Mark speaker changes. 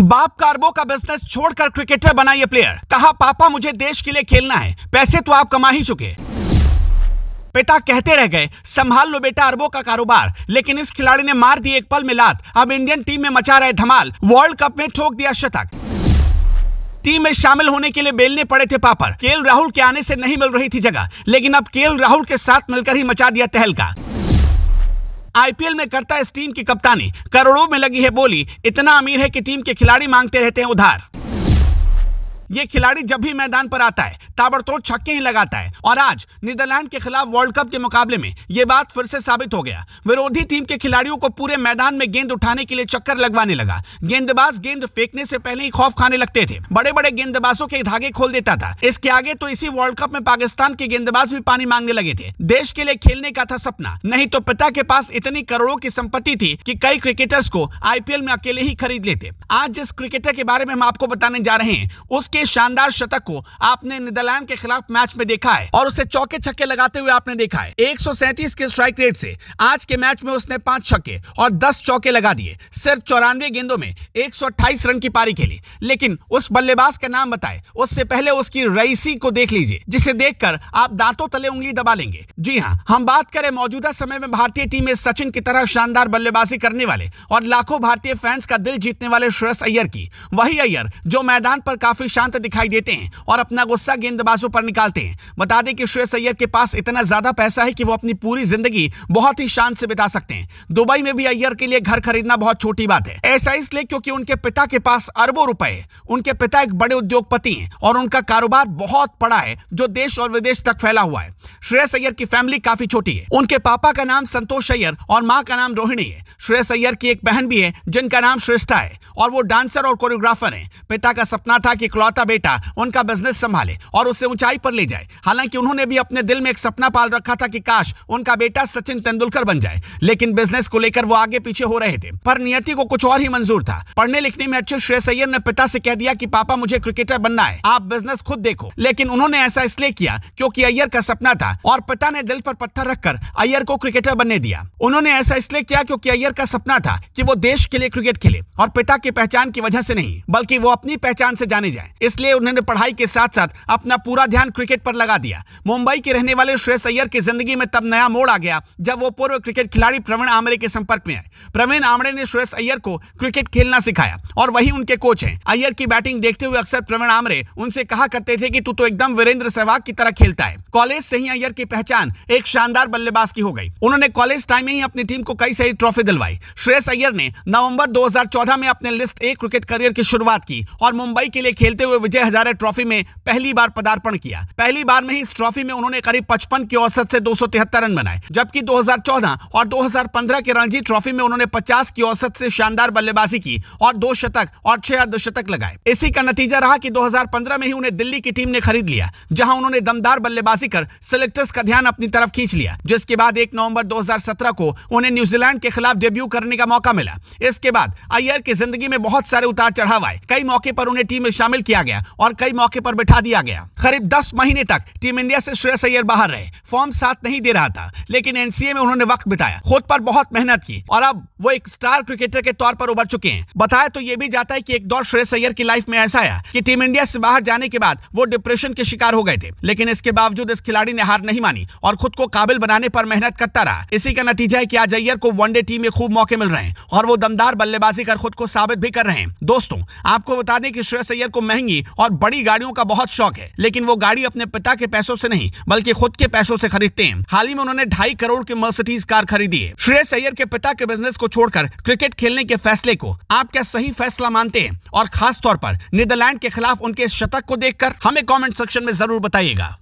Speaker 1: बाप कार्बो का बिजनेस छोड़कर क्रिकेटर बना ये प्लेयर कहा पापा मुझे देश के लिए खेलना है पैसे तो आप कमा ही चुके पिता कहते रह गए संभाल लो बेटा अरबों का कारोबार लेकिन इस खिलाड़ी ने मार दी एक पल में लात अब इंडियन टीम में मचा रहे धमाल वर्ल्ड कप में ठोक दिया शतक टीम में शामिल होने के लिए बेलने पड़े थे पापर केएल राहुल के आने से नहीं मिल रही थी जगह लेकिन अब केएल राहुल के साथ मिलकर ही मचा दिया तहलका आईपीएल में करता है इस टीम की कप्तानी करोड़ों में लगी है बोली इतना अमीर है कि टीम के खिलाड़ी मांगते रहते हैं उधार ये खिलाड़ी जब भी मैदान पर आता है ताबड़तोड़ छक्के ही लगाता है और आज नीदरलैंड के खिलाफ वर्ल्ड कप के मुकाबले में ये बात फिर से साबित हो गया विरोधी टीम के खिलाड़ियों को पूरे मैदान में गेंद उठाने के लिए चक्कर लगवाने लगा गेंदबाज गेंद फेंकने से पहले ही खौफ खाने लगते थे बड़े बड़े गेंदबाजों के धागे खोल देता था इसके आगे तो इसी वर्ल्ड कप में पाकिस्तान के गेंदबाज भी पानी मांगने लगे थे देश के लिए खेलने का था सपना नहीं तो पिता के पास इतनी करोड़ों की संपत्ति थी की कई क्रिकेटर्स को आईपीएल में अकेले ही खरीद लेते आज जिस क्रिकेटर के बारे में हम आपको बताने जा रहे हैं उसके के शानदार शतक को आपने नीदरलैंड के खिलाफ मैच में देखा है और उसे चौके छक्के लगाते हुए आपने देखा है एक के स्ट्राइक रेट से आज के मैच में उसने पांच छक्के और दस चौके लगा दिए सिर्फ चौरानवे गेंदों में एक रन की पारी खेली लेकिन उस बल्लेबाज का नाम बताए उससे पहले उसकी रईसी को देख लीजिए जिसे देखकर आप दांतों तले उंगली दबा लेंगे जी हाँ हम बात करें मौजूदा समय में भारतीय टीम में सचिन की तरह शानदार बल्लेबाजी करने वाले और लाखों भारतीय फैंस का दिल जीतने वाले श्रेयस अय्यर की वही अय्यर जो मैदान पर काफी शान शांत दिखाई देते हैं और अपना गुस्सा गेंदबाजों पर निकालते हैं बता दें कि श्रेयस अय्यर के पास इतना ज्यादा पैसा है कि वो अपनी पूरी जिंदगी बहुत ही शांत से बिता सकते हैं दुबई में भी अय्यर के लिए घर खरीदना बहुत छोटी बात है ऐसा इसलिए क्योंकि उनके पिता के पास अरबों रुपए उनके पिता एक बड़े उद्योगपति हैं और उनका कारोबार बहुत बड़ा है जो देश और विदेश तक फैला हुआ है श्रेयस अय्यर की फैमिली काफी छोटी है उनके पापा का नाम संतोष अय्यर और माँ का नाम रोहिणी है श्रेयस अय्यर की एक बहन भी है जिनका नाम श्रेष्ठा है और वो डांसर और कोरियोग्राफर है पिता का सपना था कि इकलौता इकलौता बेटा उनका बिजनेस संभाले और उसे ऊंचाई पर ले जाए हालांकि उन्होंने भी अपने दिल में एक सपना पाल रखा था कि काश उनका बेटा सचिन तेंदुलकर बन जाए लेकिन बिजनेस को लेकर वो आगे पीछे हो रहे थे पर नियति को कुछ और ही मंजूर था पढ़ने लिखने में अच्छे श्रेय सैयर ने पिता से कह दिया कि पापा मुझे क्रिकेटर बनना है आप बिजनेस खुद देखो लेकिन उन्होंने ऐसा इसलिए किया क्योंकि अय्यर का सपना था और पिता ने दिल पर पत्थर रखकर अय्यर को क्रिकेटर बनने दिया उन्होंने ऐसा इसलिए किया क्योंकि अय्यर का सपना था कि वो देश के लिए क्रिकेट खेले और पिता की पहचान की वजह से नहीं बल्कि वो अपनी पहचान से जाने जाए इसलिए उन्होंने पढ़ाई के साथ साथ अपना पूरा ध्यान क्रिकेट पर लगा दिया मुंबई के रहने वाले श्रेय सैयर की जिंदगी में तब नया मोड़ आ गया जब वो पूर्व क्रिकेट खिलाड़ी प्रवीण आमरे के संपर्क में आए प्रवीण आमरे ने श्रेय सैयर को क्रिकेट खेलना सिखाया और वही उनके कोच हैं अय्यर की बैटिंग देखते हुए अक्सर प्रवीण आमरे उनसे कहा करते थे कि तू तो एकदम वीरेंद्र सहवाग की तरह खेलता है कॉलेज से ही अय्यर की पहचान एक शानदार बल्लेबाज की हो गई उन्होंने कॉलेज टाइम में ही अपनी टीम को कई सारी ट्रॉफी दिलवाई श्रेयस अय्यर ने नवंबर 2014 में अपने लिस्ट ए क्रिकेट करियर की शुरुआत की और मुंबई के लिए खेलते हुए हुए विजय हजारे ट्रॉफी में पहली बार पदार्पण किया पहली बार में ही इस ट्रॉफी में उन्होंने करीब पचपन की औसत से दो रन बनाए जबकि 2014 और 2015 के रणजी ट्रॉफी में उन्होंने 50 की औसत से शानदार बल्लेबाजी की और दो शतक और छह अर्धशतक लगाए इसी का नतीजा रहा कि 2015 में ही उन्हें दिल्ली की टीम ने खरीद लिया जहां उन्होंने दमदार बल्लेबाजी कर सिलेक्टर्स का ध्यान अपनी तरफ खींच लिया जिसके बाद एक नवंबर 2017 को उन्हें न्यूजीलैंड के खिलाफ डेब्यू करने का मौका मिला इसके बाद अय्यर की जिंदगी में बहुत सारे उतार चढ़ाव आए कई मौके पर उन्हें टीम में शामिल किया गया और कई मौके पर बैठा दिया गया करीब दस महीने तक टीम इंडिया से श्रेयस अयर बाहर रहे फॉर्म साथ नहीं दे रहा था लेकिन एनसीए में उन्होंने वक्त बिताया खुद पर बहुत मेहनत की और अब वो एक स्टार क्रिकेटर के तौर पर उभर चुके हैं बताया तो ये भी जाता है की एक दौर श्रेयस सैयर की लाइफ में ऐसा आया की टीम इंडिया से बाहर जाने के बाद वो डिप्रेशन के शिकार हो गए थे लेकिन इसके बावजूद इस खिलाड़ी ने हार नहीं मानी और खुद को काबिल बनाने पर मेहनत करता रहा इसी का नतीजा है की आज अयर को वनडे टीम में खूब मौके मिल रहे हैं और वो दमदार बल्लेबाजी कर खुद को साबित भी कर रहे हैं दोस्तों आपको बता दें कि श्रेयस अयर को महंगी महंगी और बड़ी गाड़ियों का बहुत शौक है लेकिन वो गाड़ी अपने पिता के पैसों से नहीं बल्कि खुद के पैसों से खरीदते हैं हाल ही में उन्होंने ढाई करोड़ की मर्सिडीज कार खरीदी है श्रेयस अय्यर के पिता के बिजनेस को छोड़कर क्रिकेट खेलने के फैसले को आप क्या सही फैसला मानते हैं और खासतौर पर नीदरलैंड के खिलाफ उनके शतक को देखकर हमें कॉमेंट सेक्शन में जरूर बताइएगा